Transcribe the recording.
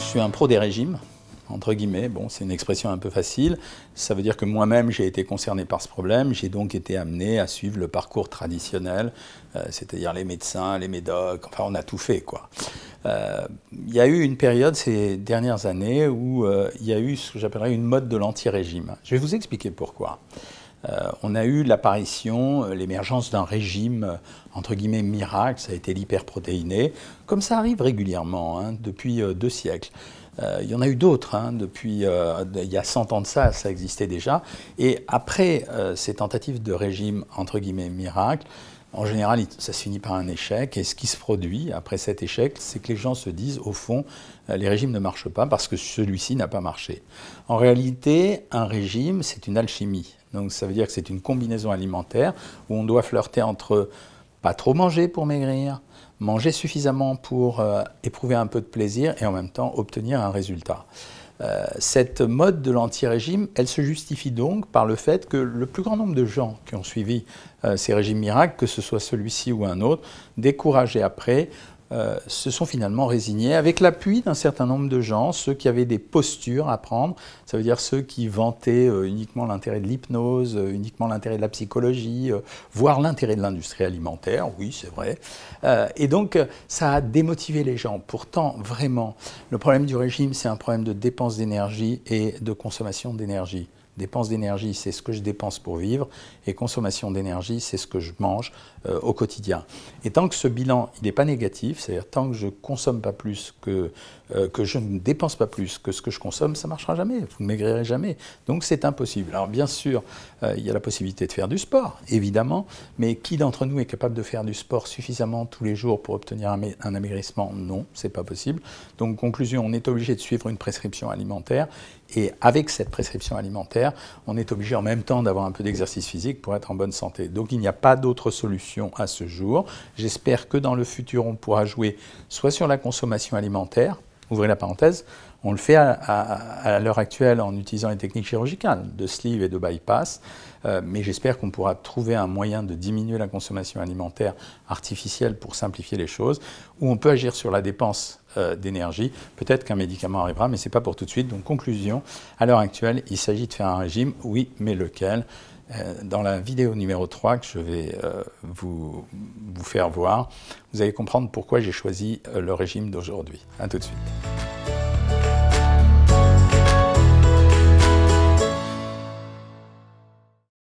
je suis un pro des régimes, entre guillemets. Bon, c'est une expression un peu facile. Ça veut dire que moi-même, j'ai été concerné par ce problème. J'ai donc été amené à suivre le parcours traditionnel, euh, c'est-à-dire les médecins, les médocs. Enfin, on a tout fait, quoi. Euh, il y a eu une période ces dernières années où euh, il y a eu ce que j'appellerais une mode de l'anti-régime. Je vais vous expliquer pourquoi. on a eu l'apparition, l'émergence d'un régime, entre guillemets, miracle, ça a été l'hyperprotéiné comme ça arrive régulièrement hein, depuis euh, deux siècles. Euh, il y en a eu d'autres, hein, depuis euh, il y a 100 ans de ça, ça existait déjà. Et après ces tentatives de régime, entre guillemets, miracle, en général, ça se finit par un échec. Et ce qui se produit après cet échec, c'est que les gens se disent, au fond, les régimes ne marchent pas parce que celui-ci n'a pas marché. En réalité, un régime, c'est une alchimie. Donc ça veut dire que c'est une combinaison alimentaire où on doit flirter entre pas trop manger pour maigrir, manger suffisamment pour euh, éprouver un peu de plaisir et en même temps obtenir un résultat. Euh, cette mode de l'anti-régime, elle se justifie donc par le fait que le plus grand nombre de gens qui ont suivi euh, ces régimes miracles, que ce soit celui-ci ou un autre, découragés après, euh, se sont finalement résignés, avec l'appui d'un certain nombre de gens, ceux qui avaient des postures à prendre, ça veut dire ceux qui vantaient euh, uniquement l'intérêt de l'hypnose, euh, uniquement l'intérêt de la psychologie, voire l'intérêt de l'industrie alimentaire, oui c'est vrai. et donc ça a démotivé les gens. Pourtant, vraiment, le problème du régime, c'est un problème de dépense d'énergie et de consommation d'énergie. Dépense d'énergie, c'est ce que je dépense pour vivre, et consommation d'énergie, c'est ce que je mange euh, au quotidien. Et tant que ce bilan, n'est pas négatif, c'est-à-dire tant que je consomme pas plus que euh, que je ne dépense pas plus que ce que je consomme, ça ne marchera jamais. Vous ne maigrirez jamais. Donc c'est impossible. Alors bien sûr, euh, il y a la possibilité de faire du sport, évidemment, mais qui d'entre nous est capable de faire du sport suffisamment tous les jours pour obtenir un, un amaigrissement Non, c'est pas possible. Donc conclusion, on est obligé de suivre une prescription alimentaire et avec cette prescription alimentaire, on est obligé en même temps d'avoir un peu d'exercice physique pour être en bonne santé. Donc il n'y a pas d'autre solution à ce jour. J'espère que dans le futur, on pourra jouer soit sur la consommation alimentaire, ouvrez la parenthèse, on le fait à, l'heure actuelle en utilisant les techniques chirurgicales de sleeve et de bypass, euh, mais j'espère qu'on pourra trouver un moyen de diminuer la consommation alimentaire artificielle pour simplifier les choses, ou on peut agir sur la dépense euh, d'énergie. Peut-être qu'un médicament arrivera, mais ce n'est pas pour tout de suite. Donc conclusion, à l'heure actuelle, il s'agit de faire un régime, oui, mais lequel euh, dans la vidéo numéro 3 que je vais euh, vous, vous faire voir, vous allez comprendre pourquoi j'ai choisi le régime d'aujourd'hui. A tout de suite.